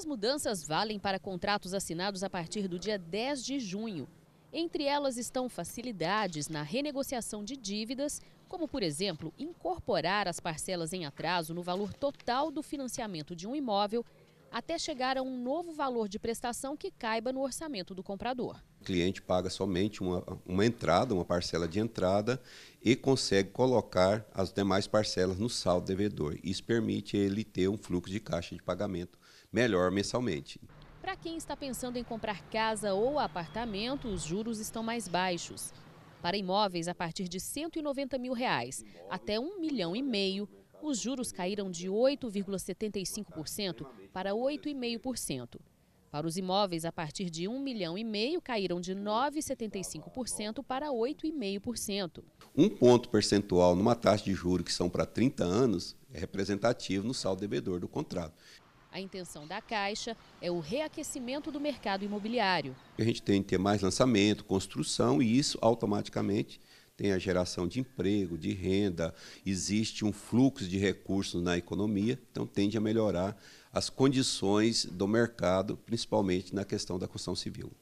As mudanças valem para contratos assinados a partir do dia 10 de junho. Entre elas estão facilidades na renegociação de dívidas, como, por exemplo, incorporar as parcelas em atraso no valor total do financiamento de um imóvel até chegar a um novo valor de prestação que caiba no orçamento do comprador. O cliente paga somente uma, uma entrada, uma parcela de entrada, e consegue colocar as demais parcelas no saldo devedor. Isso permite ele ter um fluxo de caixa de pagamento melhor mensalmente. Para quem está pensando em comprar casa ou apartamento, os juros estão mais baixos. Para imóveis a partir de 190 mil reais até um milhão e meio os juros caíram de 8,75% para 8,5%. Para os imóveis a partir de 1 milhão e meio caíram de 9,75% para 8,5%. Um ponto percentual numa taxa de juros que são para 30 anos é representativo no saldo devedor do contrato. A intenção da Caixa é o reaquecimento do mercado imobiliário. A gente tem que ter mais lançamento, construção e isso automaticamente tem a geração de emprego, de renda, existe um fluxo de recursos na economia, então tende a melhorar as condições do mercado, principalmente na questão da construção civil.